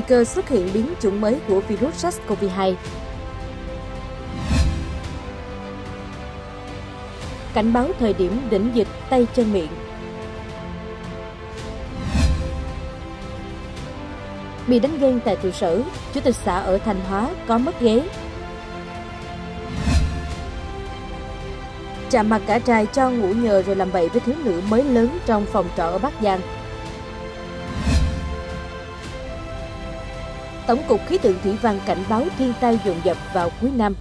nguy cơ xuất hiện biến chủng mới của virus SARS-CoV-2. Cảnh báo thời điểm đỉnh dịch tay chân miệng. Bị đánh ghen tại trụ sở, Chủ tịch xã ở Thanh Hóa có mất ghế. Chạm mặt cả trai cho ngủ nhờ rồi làm bậy với thiếu nữ mới lớn trong phòng trọ ở Bắc Giang. Tổng cục Khí tượng Thủy văn cảnh báo thiên tai dồn dập vào cuối năm.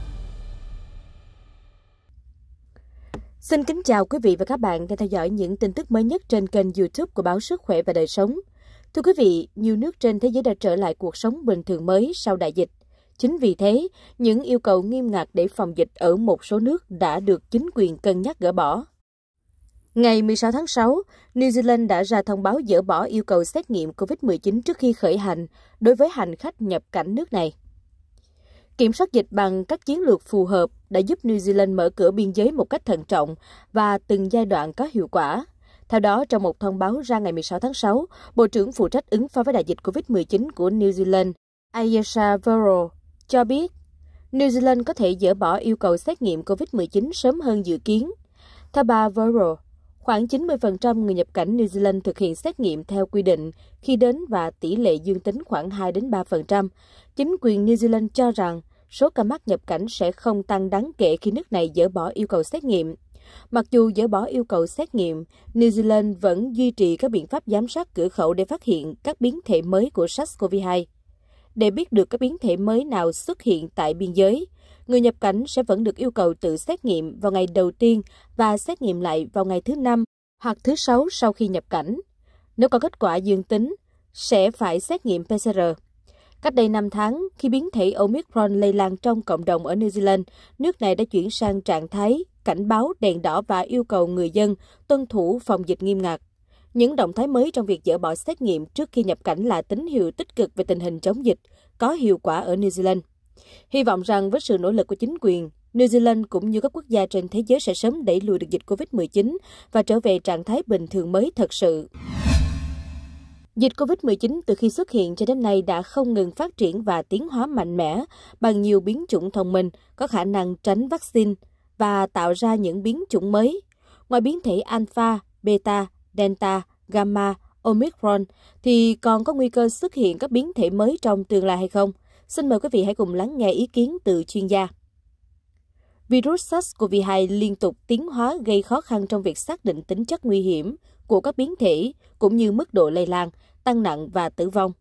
Xin kính chào quý vị và các bạn đang theo dõi những tin tức mới nhất trên kênh YouTube của báo Sức khỏe và đời sống. Thưa quý vị, nhiều nước trên thế giới đã trở lại cuộc sống bình thường mới sau đại dịch. Chính vì thế, những yêu cầu nghiêm ngặt để phòng dịch ở một số nước đã được chính quyền cân nhắc gỡ bỏ. Ngày 16 tháng 6, New Zealand đã ra thông báo dỡ bỏ yêu cầu xét nghiệm COVID-19 trước khi khởi hành đối với hành khách nhập cảnh nước này. Kiểm soát dịch bằng các chiến lược phù hợp đã giúp New Zealand mở cửa biên giới một cách thận trọng và từng giai đoạn có hiệu quả. Theo đó, trong một thông báo ra ngày 16 tháng 6, Bộ trưởng phụ trách ứng phó với đại dịch COVID-19 của New Zealand, Ayesha Vero, cho biết New Zealand có thể dỡ bỏ yêu cầu xét nghiệm COVID-19 sớm hơn dự kiến. Theo bà Vero, Khoảng 90% người nhập cảnh New Zealand thực hiện xét nghiệm theo quy định khi đến và tỷ lệ dương tính khoảng 2 3%. Chính quyền New Zealand cho rằng số ca mắc nhập cảnh sẽ không tăng đáng kể khi nước này dỡ bỏ yêu cầu xét nghiệm. Mặc dù dỡ bỏ yêu cầu xét nghiệm, New Zealand vẫn duy trì các biện pháp giám sát cửa khẩu để phát hiện các biến thể mới của SARS-CoV-2. Để biết được các biến thể mới nào xuất hiện tại biên giới, người nhập cảnh sẽ vẫn được yêu cầu tự xét nghiệm vào ngày đầu tiên và xét nghiệm lại vào ngày thứ năm hoặc thứ sáu sau khi nhập cảnh. Nếu có kết quả dương tính, sẽ phải xét nghiệm PCR. Cách đây 5 tháng, khi biến thể Omicron lây lan trong cộng đồng ở New Zealand, nước này đã chuyển sang trạng thái cảnh báo đèn đỏ và yêu cầu người dân tuân thủ phòng dịch nghiêm ngặt. Những động thái mới trong việc dỡ bỏ xét nghiệm trước khi nhập cảnh là tín hiệu tích cực về tình hình chống dịch, có hiệu quả ở New Zealand. Hy vọng rằng với sự nỗ lực của chính quyền, New Zealand cũng như các quốc gia trên thế giới sẽ sớm đẩy lùi được dịch COVID-19 và trở về trạng thái bình thường mới thật sự. Dịch COVID-19 từ khi xuất hiện cho đến nay đã không ngừng phát triển và tiến hóa mạnh mẽ bằng nhiều biến chủng thông minh có khả năng tránh vaccine và tạo ra những biến chủng mới. Ngoài biến thể Alpha, Beta, Delta, Gamma, Omicron thì còn có nguy cơ xuất hiện các biến thể mới trong tương lai hay không? Xin mời quý vị hãy cùng lắng nghe ý kiến từ chuyên gia. Virus SARS-CoV-2 liên tục tiến hóa gây khó khăn trong việc xác định tính chất nguy hiểm của các biến thể cũng như mức độ lây lan, tăng nặng và tử vong.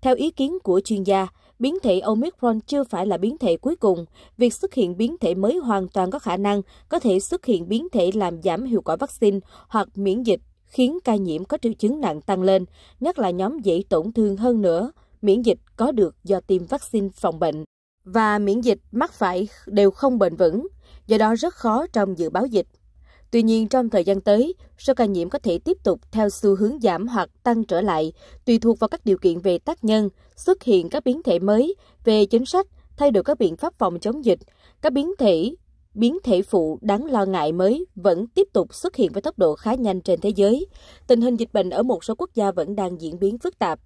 Theo ý kiến của chuyên gia, biến thể Omicron chưa phải là biến thể cuối cùng. Việc xuất hiện biến thể mới hoàn toàn có khả năng có thể xuất hiện biến thể làm giảm hiệu quả vaccine hoặc miễn dịch, khiến ca nhiễm có triệu chứng nặng tăng lên, nhất là nhóm dễ tổn thương hơn nữa – miễn dịch có được do tiêm vaccine phòng bệnh và miễn dịch mắc phải đều không bền vững, do đó rất khó trong dự báo dịch. Tuy nhiên, trong thời gian tới, số ca nhiễm có thể tiếp tục theo xu hướng giảm hoặc tăng trở lại, tùy thuộc vào các điều kiện về tác nhân, xuất hiện các biến thể mới, về chính sách, thay đổi các biện pháp phòng chống dịch, các biến thể biến thể phụ đáng lo ngại mới vẫn tiếp tục xuất hiện với tốc độ khá nhanh trên thế giới. Tình hình dịch bệnh ở một số quốc gia vẫn đang diễn biến phức tạp.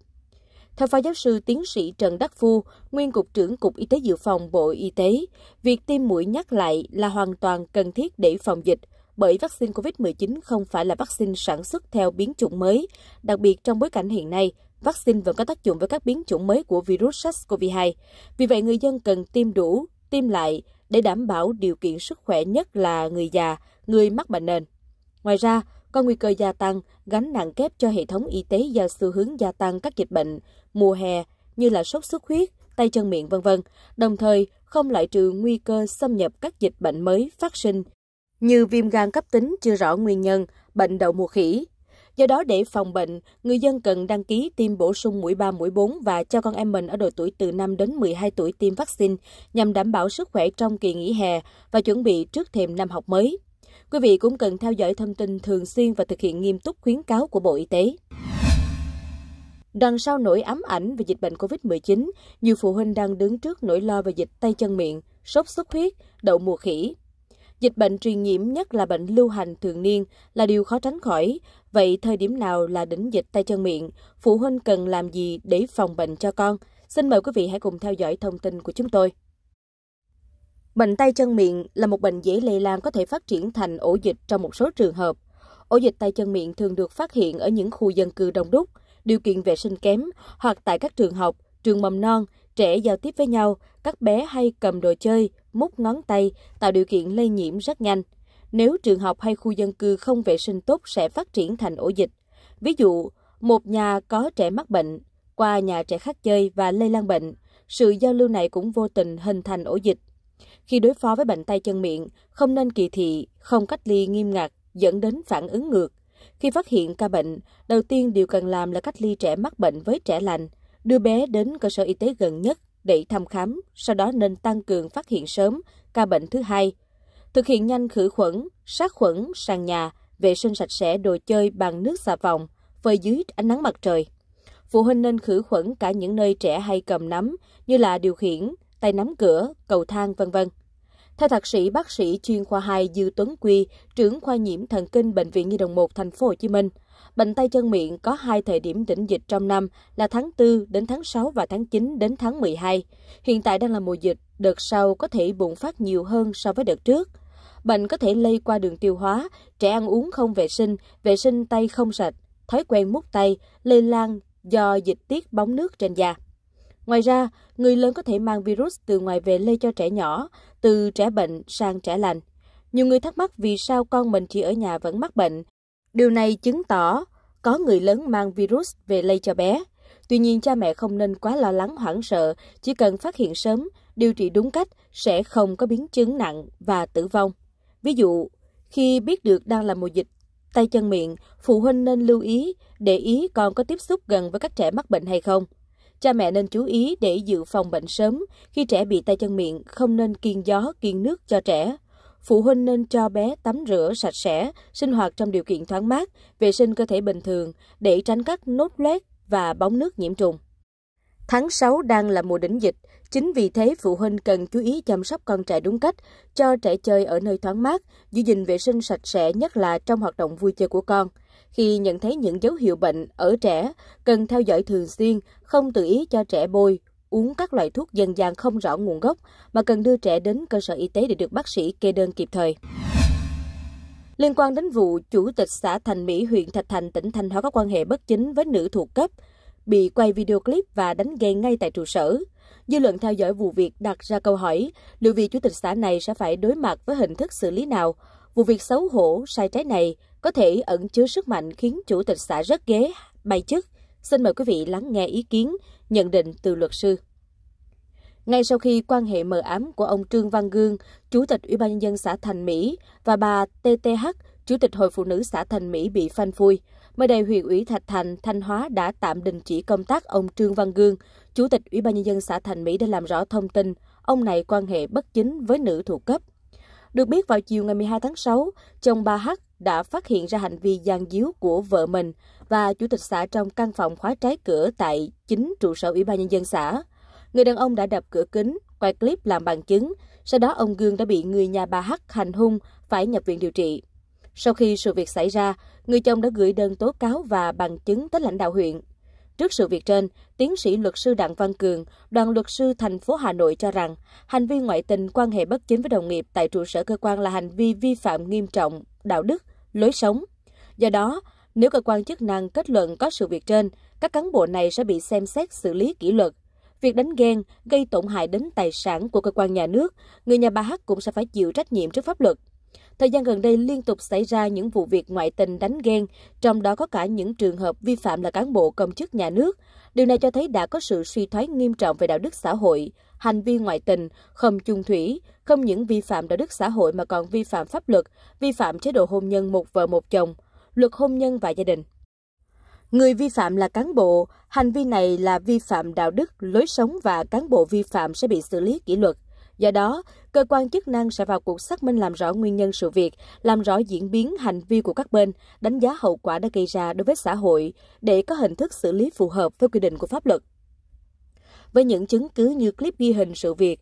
Theo Phó Giáo sư Tiến sĩ Trần Đắc Phu, Nguyên Cục trưởng Cục Y tế Dự phòng Bộ Y tế, việc tiêm mũi nhắc lại là hoàn toàn cần thiết để phòng dịch, bởi vaccine COVID-19 không phải là vaccine sản xuất theo biến chủng mới. Đặc biệt trong bối cảnh hiện nay, vaccine vẫn có tác dụng với các biến chủng mới của virus SARS-CoV-2. Vì vậy, người dân cần tiêm đủ, tiêm lại để đảm bảo điều kiện sức khỏe nhất là người già, người mắc bệnh nền. Ngoài ra, có nguy cơ gia tăng, gánh nặng kép cho hệ thống y tế do xu hướng gia tăng các dịch bệnh mùa hè như là sốt xuất huyết, tay chân miệng vân vân, đồng thời không loại trừ nguy cơ xâm nhập các dịch bệnh mới phát sinh như viêm gan cấp tính chưa rõ nguyên nhân, bệnh đậu mùa khỉ. Do đó để phòng bệnh, người dân cần đăng ký tiêm bổ sung mũi 3, mũi 4 và cho con em mình ở độ tuổi từ 5 đến 12 tuổi tiêm vaccine nhằm đảm bảo sức khỏe trong kỳ nghỉ hè và chuẩn bị trước thềm năm học mới. Quý vị cũng cần theo dõi thông tin thường xuyên và thực hiện nghiêm túc khuyến cáo của Bộ Y tế. Đằng sau nỗi ám ảnh về dịch bệnh COVID-19, nhiều phụ huynh đang đứng trước nỗi lo về dịch tay chân miệng, sốt xuất huyết, đậu mùa khỉ. Dịch bệnh truyền nhiễm nhất là bệnh lưu hành thường niên là điều khó tránh khỏi. Vậy thời điểm nào là đỉnh dịch tay chân miệng? Phụ huynh cần làm gì để phòng bệnh cho con? Xin mời quý vị hãy cùng theo dõi thông tin của chúng tôi. Bệnh tay chân miệng là một bệnh dễ lây lan có thể phát triển thành ổ dịch trong một số trường hợp. Ổ dịch tay chân miệng thường được phát hiện ở những khu dân cư đông đúc, điều kiện vệ sinh kém hoặc tại các trường học, trường mầm non, trẻ giao tiếp với nhau, các bé hay cầm đồ chơi, mút ngón tay, tạo điều kiện lây nhiễm rất nhanh. Nếu trường học hay khu dân cư không vệ sinh tốt sẽ phát triển thành ổ dịch. Ví dụ, một nhà có trẻ mắc bệnh, qua nhà trẻ khác chơi và lây lan bệnh, sự giao lưu này cũng vô tình hình thành ổ dịch. Khi đối phó với bệnh tay chân miệng, không nên kỳ thị, không cách ly nghiêm ngặt dẫn đến phản ứng ngược. Khi phát hiện ca bệnh, đầu tiên điều cần làm là cách ly trẻ mắc bệnh với trẻ lành, đưa bé đến cơ sở y tế gần nhất để thăm khám, sau đó nên tăng cường phát hiện sớm ca bệnh thứ hai. Thực hiện nhanh khử khuẩn, sát khuẩn, sàn nhà, vệ sinh sạch sẽ đồ chơi bằng nước xà phòng, phơi dưới ánh nắng mặt trời. Phụ huynh nên khử khuẩn cả những nơi trẻ hay cầm nắm như là điều khiển, tay nắm cửa, cầu thang, vân vân. Theo thạc sĩ bác sĩ chuyên khoa 2 Dư Tuấn Quy, trưởng khoa nhiễm thần kinh bệnh viện Nhi đồng 1 thành phố Hồ Chí Minh, bệnh tay chân miệng có hai thời điểm đỉnh dịch trong năm là tháng 4 đến tháng 6 và tháng 9 đến tháng 12. Hiện tại đang là mùa dịch, đợt sau có thể bùng phát nhiều hơn so với đợt trước. Bệnh có thể lây qua đường tiêu hóa, trẻ ăn uống không vệ sinh, vệ sinh tay không sạch, thói quen mút tay, lây lan do dịch tiết bóng nước trên da. Ngoài ra, người lớn có thể mang virus từ ngoài về lây cho trẻ nhỏ, từ trẻ bệnh sang trẻ lành. Nhiều người thắc mắc vì sao con mình chỉ ở nhà vẫn mắc bệnh. Điều này chứng tỏ có người lớn mang virus về lây cho bé. Tuy nhiên cha mẹ không nên quá lo lắng hoảng sợ, chỉ cần phát hiện sớm, điều trị đúng cách sẽ không có biến chứng nặng và tử vong. Ví dụ, khi biết được đang là mùa dịch tay chân miệng, phụ huynh nên lưu ý để ý con có tiếp xúc gần với các trẻ mắc bệnh hay không. Cha mẹ nên chú ý để dự phòng bệnh sớm. Khi trẻ bị tay chân miệng, không nên kiêng gió, kiêng nước cho trẻ. Phụ huynh nên cho bé tắm rửa sạch sẽ, sinh hoạt trong điều kiện thoáng mát, vệ sinh cơ thể bình thường để tránh các nốt loét và bóng nước nhiễm trùng. Tháng 6 đang là mùa đỉnh dịch, chính vì thế phụ huynh cần chú ý chăm sóc con trẻ đúng cách, cho trẻ chơi ở nơi thoáng mát, giữ gìn vệ sinh sạch sẽ nhất là trong hoạt động vui chơi của con. Khi nhận thấy những dấu hiệu bệnh ở trẻ, cần theo dõi thường xuyên, không tự ý cho trẻ bôi, uống các loại thuốc dân gian không rõ nguồn gốc mà cần đưa trẻ đến cơ sở y tế để được bác sĩ kê đơn kịp thời. Liên quan đến vụ chủ tịch xã Thành Mỹ, huyện Thạch Thành, tỉnh Thanh Hóa có quan hệ bất chính với nữ thuộc cấp, bị quay video clip và đánh ghen ngay tại trụ sở. Dư luận theo dõi vụ việc đặt ra câu hỏi liệu vị chủ tịch xã này sẽ phải đối mặt với hình thức xử lý nào? Vụ việc xấu hổ, sai trái này có thể ẩn chứa sức mạnh khiến chủ tịch xã rất ghế, bay chức. Xin mời quý vị lắng nghe ý kiến, nhận định từ luật sư. Ngay sau khi quan hệ mờ ám của ông Trương Văn Gương, Chủ tịch Ủy ban nhân dân xã Thành Mỹ và bà TTH, Chủ tịch Hội Phụ nữ xã Thành Mỹ bị phanh phui, mới đây huyện ủy Thạch Thành, Thanh Hóa đã tạm đình chỉ công tác ông Trương Văn Gương, Chủ tịch Ủy ban nhân dân xã Thành Mỹ để làm rõ thông tin ông này quan hệ bất chính với nữ thuộc cấp. Được biết vào chiều ngày 12 tháng 6, chồng bà H đã phát hiện ra hành vi gian díu của vợ mình và chủ tịch xã trong căn phòng khóa trái cửa tại chính trụ sở Ủy ban Nhân dân xã. Người đàn ông đã đập cửa kính, quay clip làm bằng chứng, sau đó ông Gương đã bị người nhà bà Hắc hành hung, phải nhập viện điều trị. Sau khi sự việc xảy ra, người chồng đã gửi đơn tố cáo và bằng chứng tới lãnh đạo huyện. Trước sự việc trên, tiến sĩ luật sư Đặng Văn Cường, đoàn luật sư thành phố Hà Nội cho rằng hành vi ngoại tình quan hệ bất chính với đồng nghiệp tại trụ sở cơ quan là hành vi vi phạm nghiêm trọng, đạo đức, lối sống. Do đó, nếu cơ quan chức năng kết luận có sự việc trên, các cán bộ này sẽ bị xem xét xử lý kỷ luật. Việc đánh ghen gây tổn hại đến tài sản của cơ quan nhà nước, người nhà bà Hát cũng sẽ phải chịu trách nhiệm trước pháp luật. Thời gian gần đây liên tục xảy ra những vụ việc ngoại tình đánh ghen, trong đó có cả những trường hợp vi phạm là cán bộ công chức nhà nước. Điều này cho thấy đã có sự suy thoái nghiêm trọng về đạo đức xã hội, hành vi ngoại tình, không chung thủy, không những vi phạm đạo đức xã hội mà còn vi phạm pháp luật, vi phạm chế độ hôn nhân một vợ một chồng, luật hôn nhân và gia đình. Người vi phạm là cán bộ, hành vi này là vi phạm đạo đức, lối sống và cán bộ vi phạm sẽ bị xử lý kỷ luật. Do đó, cơ quan chức năng sẽ vào cuộc xác minh làm rõ nguyên nhân sự việc, làm rõ diễn biến hành vi của các bên, đánh giá hậu quả đã gây ra đối với xã hội để có hình thức xử lý phù hợp với quy định của pháp luật. Với những chứng cứ như clip ghi hình sự việc,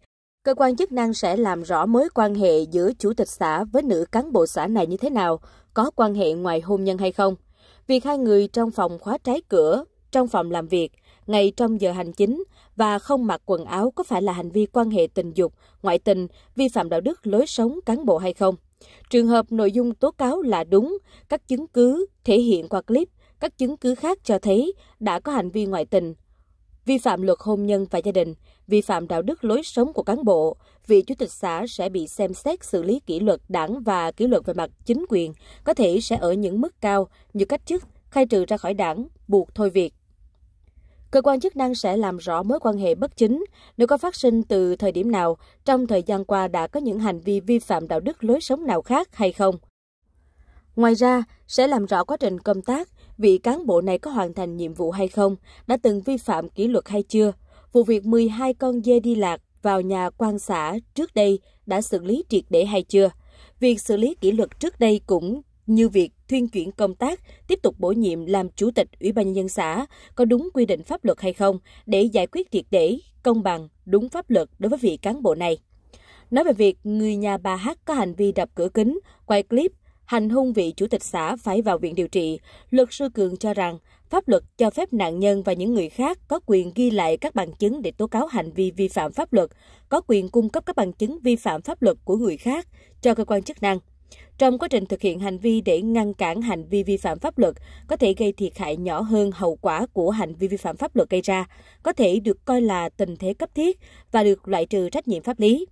Cơ quan chức năng sẽ làm rõ mối quan hệ giữa chủ tịch xã với nữ cán bộ xã này như thế nào, có quan hệ ngoài hôn nhân hay không. Việc hai người trong phòng khóa trái cửa, trong phòng làm việc, ngày trong giờ hành chính và không mặc quần áo có phải là hành vi quan hệ tình dục, ngoại tình, vi phạm đạo đức lối sống cán bộ hay không. Trường hợp nội dung tố cáo là đúng, các chứng cứ thể hiện qua clip, các chứng cứ khác cho thấy đã có hành vi ngoại tình, vi phạm luật hôn nhân và gia đình, vi phạm đạo đức lối sống của cán bộ, vị chủ tịch xã sẽ bị xem xét xử lý kỷ luật đảng và kỷ luật về mặt chính quyền, có thể sẽ ở những mức cao như cách chức, khai trừ ra khỏi đảng, buộc thôi việc. Cơ quan chức năng sẽ làm rõ mối quan hệ bất chính nếu có phát sinh từ thời điểm nào, trong thời gian qua đã có những hành vi vi phạm đạo đức lối sống nào khác hay không. Ngoài ra, sẽ làm rõ quá trình công tác, vị cán bộ này có hoàn thành nhiệm vụ hay không, đã từng vi phạm kỷ luật hay chưa, Vụ việc 12 con dê đi lạc vào nhà quan xã trước đây đã xử lý triệt để hay chưa? Việc xử lý kỷ luật trước đây cũng như việc thuyên chuyển công tác, tiếp tục bổ nhiệm làm chủ tịch Ủy ban nhân dân xã có đúng quy định pháp luật hay không để giải quyết triệt để, công bằng, đúng pháp luật đối với vị cán bộ này. Nói về việc người nhà bà Hát có hành vi đập cửa kính, quay clip, hành hung vị chủ tịch xã phải vào viện điều trị, luật sư Cường cho rằng pháp luật cho phép nạn nhân và những người khác có quyền ghi lại các bằng chứng để tố cáo hành vi vi phạm pháp luật, có quyền cung cấp các bằng chứng vi phạm pháp luật của người khác cho cơ quan chức năng. Trong quá trình thực hiện hành vi để ngăn cản hành vi vi phạm pháp luật có thể gây thiệt hại nhỏ hơn hậu quả của hành vi vi phạm pháp luật gây ra, có thể được coi là tình thế cấp thiết và được loại trừ trách nhiệm pháp lý.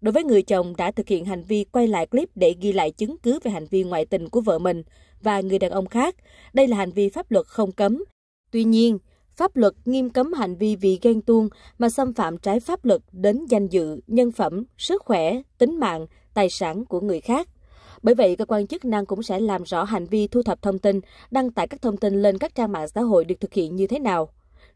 Đối với người chồng đã thực hiện hành vi quay lại clip để ghi lại chứng cứ về hành vi ngoại tình của vợ mình, và người đàn ông khác. Đây là hành vi pháp luật không cấm. Tuy nhiên, pháp luật nghiêm cấm hành vi vì ghen tuông mà xâm phạm trái pháp luật đến danh dự, nhân phẩm, sức khỏe, tính mạng, tài sản của người khác. Bởi vậy, cơ quan chức năng cũng sẽ làm rõ hành vi thu thập thông tin, đăng tải các thông tin lên các trang mạng xã hội được thực hiện như thế nào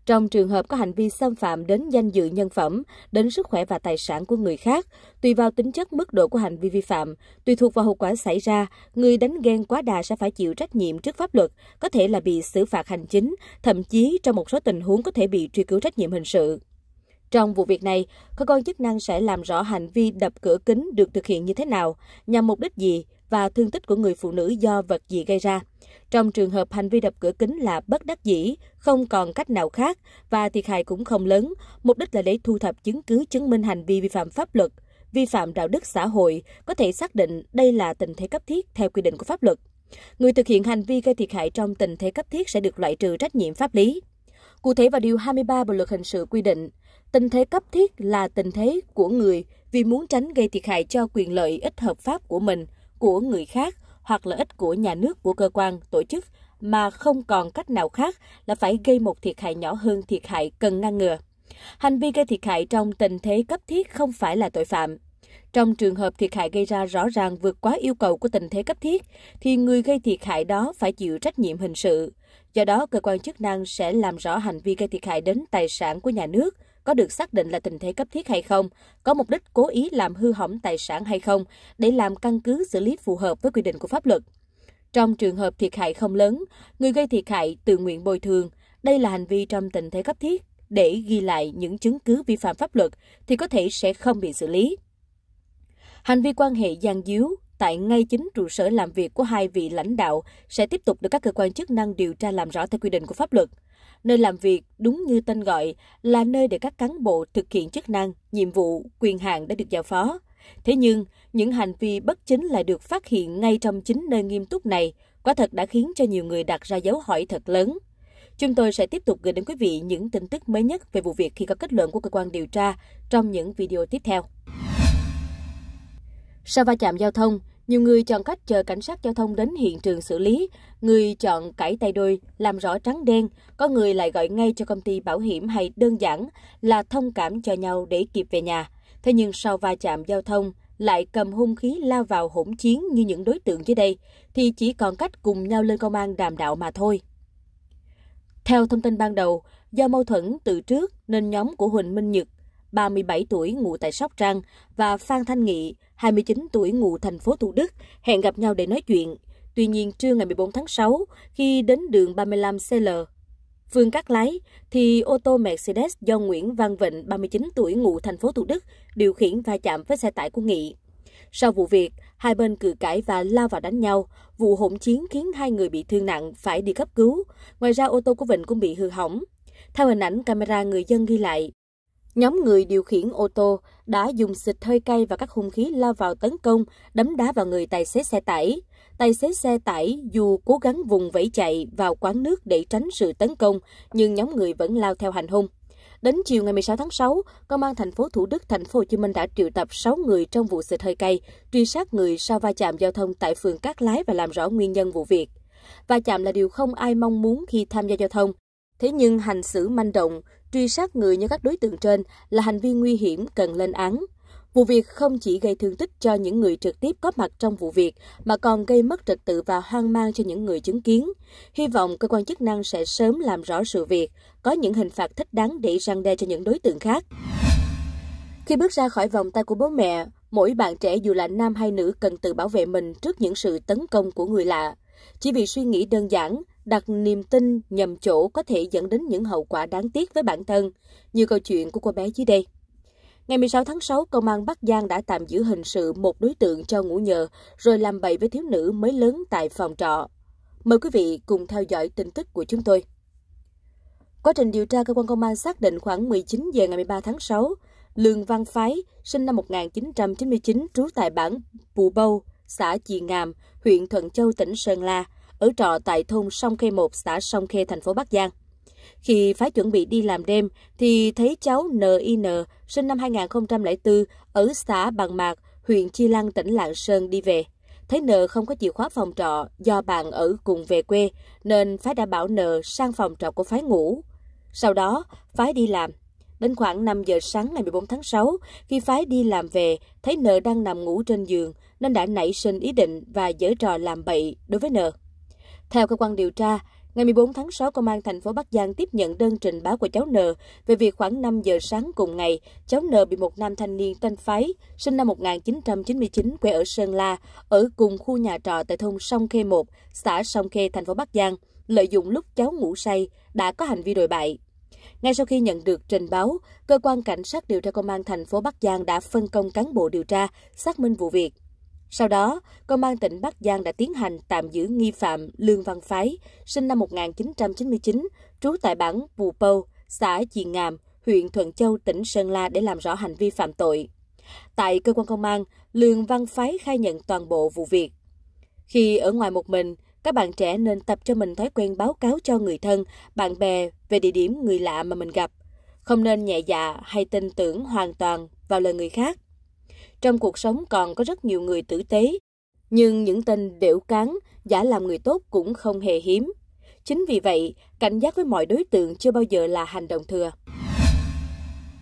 trong trường hợp có hành vi xâm phạm đến danh dự nhân phẩm, đến sức khỏe và tài sản của người khác, tùy vào tính chất mức độ của hành vi vi phạm, tùy thuộc vào hậu quả xảy ra, người đánh ghen quá đà sẽ phải chịu trách nhiệm trước pháp luật, có thể là bị xử phạt hành chính, thậm chí trong một số tình huống có thể bị truy cứu trách nhiệm hình sự. Trong vụ việc này, cơ quan chức năng sẽ làm rõ hành vi đập cửa kính được thực hiện như thế nào, nhằm mục đích gì và thương tích của người phụ nữ do vật gì gây ra trong trường hợp hành vi đập cửa kính là bất đắc dĩ, không còn cách nào khác và thiệt hại cũng không lớn, mục đích là để thu thập chứng cứ chứng minh hành vi vi phạm pháp luật, vi phạm đạo đức xã hội, có thể xác định đây là tình thế cấp thiết theo quy định của pháp luật. Người thực hiện hành vi gây thiệt hại trong tình thế cấp thiết sẽ được loại trừ trách nhiệm pháp lý. Cụ thể vào điều 23 Bộ luật hình sự quy định, tình thế cấp thiết là tình thế của người vì muốn tránh gây thiệt hại cho quyền lợi ích hợp pháp của mình, của người khác hoặc lợi ích của nhà nước của cơ quan, tổ chức mà không còn cách nào khác là phải gây một thiệt hại nhỏ hơn thiệt hại cần ngăn ngừa. Hành vi gây thiệt hại trong tình thế cấp thiết không phải là tội phạm. Trong trường hợp thiệt hại gây ra rõ ràng vượt quá yêu cầu của tình thế cấp thiết, thì người gây thiệt hại đó phải chịu trách nhiệm hình sự. Do đó, cơ quan chức năng sẽ làm rõ hành vi gây thiệt hại đến tài sản của nhà nước, có được xác định là tình thế cấp thiết hay không, có mục đích cố ý làm hư hỏng tài sản hay không để làm căn cứ xử lý phù hợp với quy định của pháp luật. Trong trường hợp thiệt hại không lớn, người gây thiệt hại tự nguyện bồi thường, đây là hành vi trong tình thế cấp thiết để ghi lại những chứng cứ vi phạm pháp luật thì có thể sẽ không bị xử lý. Hành vi quan hệ gian díu tại ngay chính trụ sở làm việc của hai vị lãnh đạo sẽ tiếp tục được các cơ quan chức năng điều tra làm rõ theo quy định của pháp luật nơi làm việc đúng như tên gọi là nơi để các cán bộ thực hiện chức năng, nhiệm vụ, quyền hạn đã được giao phó. Thế nhưng, những hành vi bất chính lại được phát hiện ngay trong chính nơi nghiêm túc này, quả thật đã khiến cho nhiều người đặt ra dấu hỏi thật lớn. Chúng tôi sẽ tiếp tục gửi đến quý vị những tin tức mới nhất về vụ việc khi có kết luận của cơ quan điều tra trong những video tiếp theo. Sau va chạm giao thông, nhiều người chọn cách chờ cảnh sát giao thông đến hiện trường xử lý, người chọn cãi tay đôi, làm rõ trắng đen, có người lại gọi ngay cho công ty bảo hiểm hay đơn giản là thông cảm cho nhau để kịp về nhà. Thế nhưng sau va chạm giao thông, lại cầm hung khí lao vào hỗn chiến như những đối tượng dưới đây, thì chỉ còn cách cùng nhau lên công an đàm đạo mà thôi. Theo thông tin ban đầu, do mâu thuẫn từ trước nên nhóm của Huỳnh Minh Nhật 37 tuổi, ngụ tại Sóc Trăng, và Phan Thanh Nghị, 29 tuổi, ngụ thành phố Thủ Đức, hẹn gặp nhau để nói chuyện. Tuy nhiên, trưa ngày 14 tháng 6, khi đến đường 35CL, phường Cát Lái, thì ô tô Mercedes do Nguyễn Văn Vịnh, 39 tuổi, ngụ thành phố Thủ Đức, điều khiển va chạm với xe tải của Nghị. Sau vụ việc, hai bên cự cãi và lao vào đánh nhau. Vụ hỗn chiến khiến hai người bị thương nặng phải đi cấp cứu. Ngoài ra ô tô của Vịnh cũng bị hư hỏng. Theo hình ảnh camera người dân ghi lại, Nhóm người điều khiển ô tô đã dùng xịt hơi cay và các hung khí lao vào tấn công, đấm đá vào người tài xế xe tải. Tài xế xe tải dù cố gắng vùng vẫy chạy vào quán nước để tránh sự tấn công, nhưng nhóm người vẫn lao theo hành hung. Đến chiều ngày 16 tháng 6, Công an thành phố Thủ Đức, thành phố Hồ Chí Minh đã triệu tập 6 người trong vụ xịt hơi cay, truy sát người sau va chạm giao thông tại phường Cát Lái và làm rõ nguyên nhân vụ việc. Va chạm là điều không ai mong muốn khi tham gia giao thông. Thế nhưng hành xử manh động, truy sát người như các đối tượng trên là hành vi nguy hiểm cần lên án. Vụ việc không chỉ gây thương tích cho những người trực tiếp có mặt trong vụ việc mà còn gây mất trật tự và hoang mang cho những người chứng kiến. Hy vọng cơ quan chức năng sẽ sớm làm rõ sự việc, có những hình phạt thích đáng để răng đe cho những đối tượng khác. Khi bước ra khỏi vòng tay của bố mẹ, mỗi bạn trẻ dù là nam hay nữ cần tự bảo vệ mình trước những sự tấn công của người lạ. Chỉ vì suy nghĩ đơn giản, đặt niềm tin nhầm chỗ có thể dẫn đến những hậu quả đáng tiếc với bản thân, như câu chuyện của cô bé dưới đây. Ngày 16 tháng 6, Công an Bắc Giang đã tạm giữ hình sự một đối tượng cho ngủ nhờ, rồi làm bậy với thiếu nữ mới lớn tại phòng trọ. Mời quý vị cùng theo dõi tin tức của chúng tôi. Quá trình điều tra, cơ quan công an xác định khoảng 19 giờ ngày 13 tháng 6, Lương Văn Phái, sinh năm 1999, trú tại bản Pù Bâu, xã Chì Ngàm, huyện Thuận Châu, tỉnh Sơn La, ở trọ tại thôn Song Khê 1, xã Song Khê, thành phố Bắc Giang. Khi phải chuẩn bị đi làm đêm thì thấy cháu NIN sinh năm 2004 ở xã Bằng Mạc, huyện Chi Lăng, tỉnh Lạng Sơn đi về. Thấy N không có chìa khóa phòng trọ do bạn ở cùng về quê nên Phái đã bảo N sang phòng trọ của Phái ngủ. Sau đó, Phái đi làm. Đến khoảng 5 giờ sáng ngày 14 tháng 6, khi Phái đi làm về, thấy N đang nằm ngủ trên giường nên đã nảy sinh ý định và giở trò làm bậy đối với N. Theo cơ quan điều tra, ngày 14 tháng 6, công an thành phố Bắc Giang tiếp nhận đơn trình báo của cháu N về việc khoảng 5 giờ sáng cùng ngày, cháu N bị một nam thanh niên tên Phái, sinh năm 1999, quê ở Sơn La, ở cùng khu nhà trọ tại thôn Sông Khê 1, xã Sông Khê, thành phố Bắc Giang, lợi dụng lúc cháu ngủ say, đã có hành vi đồi bại. Ngay sau khi nhận được trình báo, cơ quan cảnh sát điều tra công an thành phố Bắc Giang đã phân công cán bộ điều tra, xác minh vụ việc. Sau đó, Công an tỉnh Bắc Giang đã tiến hành tạm giữ nghi phạm Lương Văn Phái, sinh năm 1999, trú tại bản Pù Pâu, xã Chì Ngàm, huyện Thuận Châu, tỉnh Sơn La để làm rõ hành vi phạm tội. Tại cơ quan công an, Lương Văn Phái khai nhận toàn bộ vụ việc. Khi ở ngoài một mình, các bạn trẻ nên tập cho mình thói quen báo cáo cho người thân, bạn bè về địa điểm người lạ mà mình gặp. Không nên nhẹ dạ hay tin tưởng hoàn toàn vào lời người khác trong cuộc sống còn có rất nhiều người tử tế. Nhưng những tên đểu cán, giả làm người tốt cũng không hề hiếm. Chính vì vậy, cảnh giác với mọi đối tượng chưa bao giờ là hành động thừa.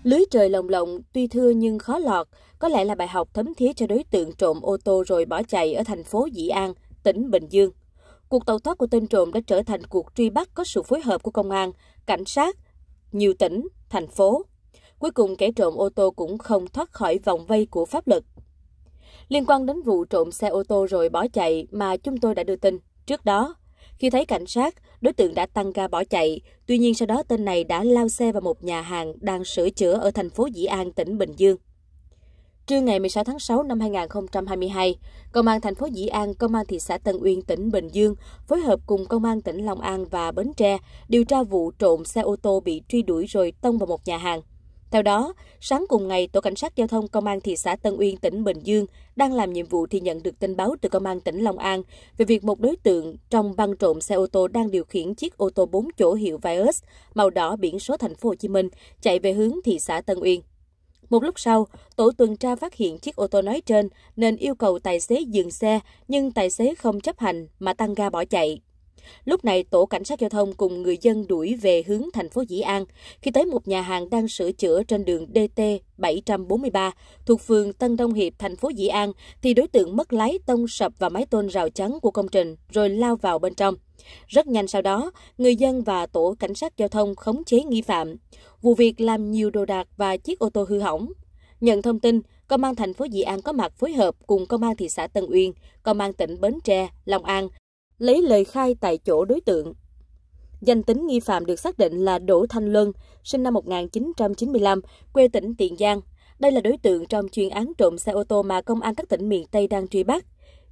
Lưới trời lồng lộng tuy thưa nhưng khó lọt, có lẽ là bài học thấm thía cho đối tượng trộm ô tô rồi bỏ chạy ở thành phố Dĩ An, tỉnh Bình Dương. Cuộc tàu thoát của tên trộm đã trở thành cuộc truy bắt có sự phối hợp của công an, cảnh sát, nhiều tỉnh, thành phố. Cuối cùng kẻ trộm ô tô cũng không thoát khỏi vòng vây của pháp luật. Liên quan đến vụ trộm xe ô tô rồi bỏ chạy mà chúng tôi đã đưa tin, trước đó, khi thấy cảnh sát, đối tượng đã tăng ga bỏ chạy, tuy nhiên sau đó tên này đã lao xe vào một nhà hàng đang sửa chữa ở thành phố Dĩ An, tỉnh Bình Dương. Trưa ngày 16 tháng 6 năm 2022, Công an thành phố Dĩ An, Công an thị xã Tân Uyên, tỉnh Bình Dương phối hợp cùng Công an tỉnh Long An và Bến Tre điều tra vụ trộm xe ô tô bị truy đuổi rồi tông vào một nhà hàng. Theo đó, sáng cùng ngày, Tổ Cảnh sát Giao thông Công an thị xã Tân Uyên, tỉnh Bình Dương đang làm nhiệm vụ thì nhận được tin báo từ Công an tỉnh Long An về việc một đối tượng trong băng trộm xe ô tô đang điều khiển chiếc ô tô 4 chỗ hiệu Vios màu đỏ biển số thành phố Hồ Chí Minh chạy về hướng thị xã Tân Uyên. Một lúc sau, tổ tuần tra phát hiện chiếc ô tô nói trên nên yêu cầu tài xế dừng xe, nhưng tài xế không chấp hành mà tăng ga bỏ chạy. Lúc này, tổ cảnh sát giao thông cùng người dân đuổi về hướng thành phố Dĩ An. Khi tới một nhà hàng đang sửa chữa trên đường DT 743 thuộc phường Tân Đông Hiệp, thành phố Dĩ An, thì đối tượng mất lái tông sập vào mái tôn rào chắn của công trình rồi lao vào bên trong. Rất nhanh sau đó, người dân và tổ cảnh sát giao thông khống chế nghi phạm. Vụ việc làm nhiều đồ đạc và chiếc ô tô hư hỏng. Nhận thông tin, Công an thành phố Dị An có mặt phối hợp cùng Công an thị xã Tân Uyên, Công an tỉnh Bến Tre, Long An lấy lời khai tại chỗ đối tượng. Danh tính nghi phạm được xác định là Đỗ Thanh Luân, sinh năm 1995, quê tỉnh Tiền Giang. Đây là đối tượng trong chuyên án trộm xe ô tô mà công an các tỉnh miền Tây đang truy bắt.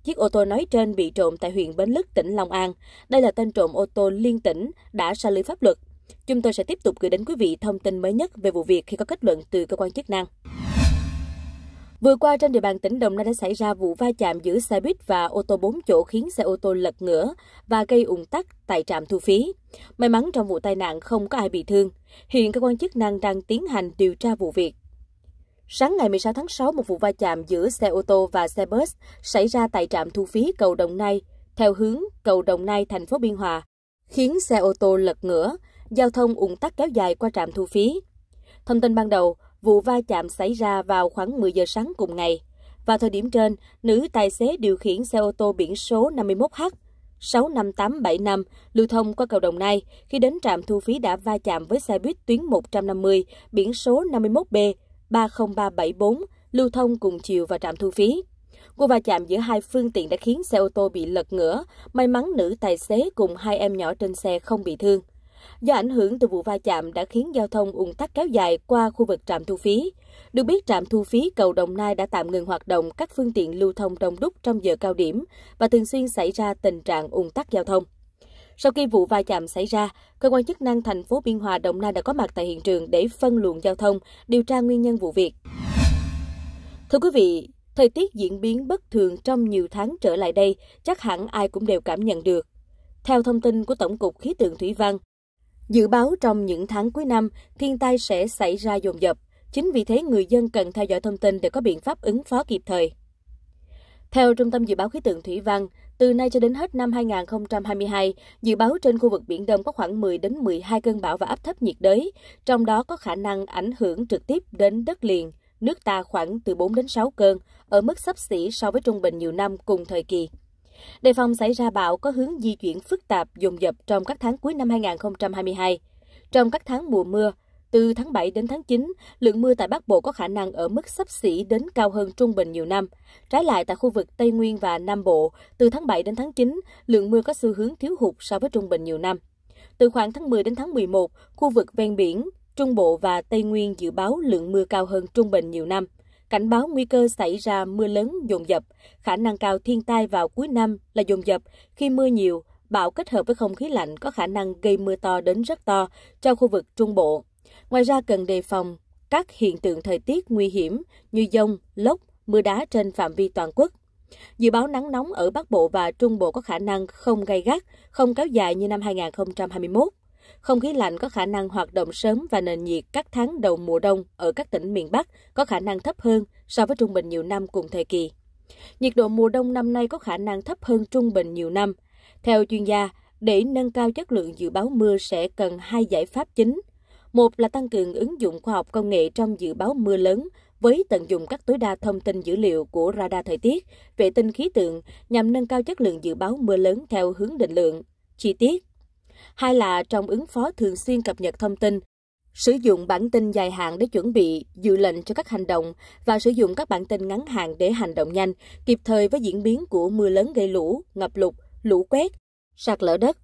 Chiếc ô tô nói trên bị trộm tại huyện Bến Lức, tỉnh Long An. Đây là tên trộm ô tô liên tỉnh đã xa lưới pháp luật. Chúng tôi sẽ tiếp tục gửi đến quý vị thông tin mới nhất về vụ việc khi có kết luận từ cơ quan chức năng. Vừa qua trên địa bàn tỉnh Đồng Nai đã xảy ra vụ va chạm giữa xe buýt và ô tô 4 chỗ khiến xe ô tô lật ngửa và gây ủng tắc tại trạm thu phí. May mắn trong vụ tai nạn không có ai bị thương. Hiện cơ quan chức năng đang tiến hành điều tra vụ việc. Sáng ngày 16 tháng 6, một vụ va chạm giữa xe ô tô và xe bus xảy ra tại trạm thu phí cầu Đồng Nai theo hướng cầu Đồng Nai thành phố Biên Hòa, khiến xe ô tô lật ngửa, giao thông ủng tắc kéo dài qua trạm thu phí. Thông tin ban đầu, Vụ va chạm xảy ra vào khoảng 10 giờ sáng cùng ngày. Vào thời điểm trên, nữ tài xế điều khiển xe ô tô biển số 51H 65875 lưu thông qua cầu Đồng Nai khi đến trạm thu phí đã va chạm với xe buýt tuyến 150 biển số 51B 30374 lưu thông cùng chiều vào trạm thu phí. Cú va chạm giữa hai phương tiện đã khiến xe ô tô bị lật ngửa, may mắn nữ tài xế cùng hai em nhỏ trên xe không bị thương. Do ảnh hưởng từ vụ va chạm đã khiến giao thông ùn tắc kéo dài qua khu vực trạm thu phí. Được biết trạm thu phí cầu Đồng Nai đã tạm ngừng hoạt động các phương tiện lưu thông đông đúc trong giờ cao điểm và thường xuyên xảy ra tình trạng ùn tắc giao thông. Sau khi vụ va chạm xảy ra, cơ quan chức năng thành phố Biên Hòa Đồng Nai đã có mặt tại hiện trường để phân luồng giao thông, điều tra nguyên nhân vụ việc. Thưa quý vị, thời tiết diễn biến bất thường trong nhiều tháng trở lại đây, chắc hẳn ai cũng đều cảm nhận được. Theo thông tin của Tổng cục Khí tượng Thủy văn, Dự báo trong những tháng cuối năm, thiên tai sẽ xảy ra dồn dập. Chính vì thế người dân cần theo dõi thông tin để có biện pháp ứng phó kịp thời. Theo Trung tâm Dự báo Khí tượng Thủy văn, từ nay cho đến hết năm 2022, dự báo trên khu vực Biển Đông có khoảng 10 đến 12 cơn bão và áp thấp nhiệt đới, trong đó có khả năng ảnh hưởng trực tiếp đến đất liền, nước ta khoảng từ 4 đến 6 cơn, ở mức sấp xỉ so với trung bình nhiều năm cùng thời kỳ. Đề phòng xảy ra bão có hướng di chuyển phức tạp dồn dập trong các tháng cuối năm 2022. Trong các tháng mùa mưa, từ tháng 7 đến tháng 9, lượng mưa tại Bắc Bộ có khả năng ở mức sấp xỉ đến cao hơn trung bình nhiều năm. Trái lại tại khu vực Tây Nguyên và Nam Bộ, từ tháng 7 đến tháng 9, lượng mưa có xu hướng thiếu hụt so với trung bình nhiều năm. Từ khoảng tháng 10 đến tháng 11, khu vực ven biển, Trung Bộ và Tây Nguyên dự báo lượng mưa cao hơn trung bình nhiều năm cảnh báo nguy cơ xảy ra mưa lớn dồn dập, khả năng cao thiên tai vào cuối năm là dồn dập khi mưa nhiều, bão kết hợp với không khí lạnh có khả năng gây mưa to đến rất to cho khu vực Trung Bộ. Ngoài ra cần đề phòng các hiện tượng thời tiết nguy hiểm như dông, lốc, mưa đá trên phạm vi toàn quốc. Dự báo nắng nóng ở Bắc Bộ và Trung Bộ có khả năng không gây gắt, không kéo dài như năm 2021. Không khí lạnh có khả năng hoạt động sớm và nền nhiệt các tháng đầu mùa đông ở các tỉnh miền Bắc có khả năng thấp hơn so với trung bình nhiều năm cùng thời kỳ. Nhiệt độ mùa đông năm nay có khả năng thấp hơn trung bình nhiều năm. Theo chuyên gia, để nâng cao chất lượng dự báo mưa sẽ cần hai giải pháp chính. Một là tăng cường ứng dụng khoa học công nghệ trong dự báo mưa lớn với tận dụng các tối đa thông tin dữ liệu của radar thời tiết, vệ tinh khí tượng nhằm nâng cao chất lượng dự báo mưa lớn theo hướng định lượng, chi tiết hai là trong ứng phó thường xuyên cập nhật thông tin, sử dụng bản tin dài hạn để chuẩn bị, dự lệnh cho các hành động và sử dụng các bản tin ngắn hạn để hành động nhanh, kịp thời với diễn biến của mưa lớn gây lũ, ngập lụt, lũ quét, sạt lở đất.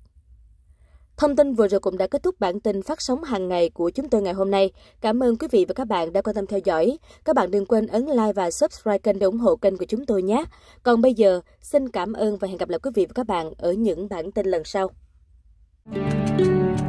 Thông tin vừa rồi cũng đã kết thúc bản tin phát sóng hàng ngày của chúng tôi ngày hôm nay. Cảm ơn quý vị và các bạn đã quan tâm theo dõi. Các bạn đừng quên ấn like và subscribe kênh để ủng hộ kênh của chúng tôi nhé. Còn bây giờ, xin cảm ơn và hẹn gặp lại quý vị và các bạn ở những bản tin lần sau. Thank you.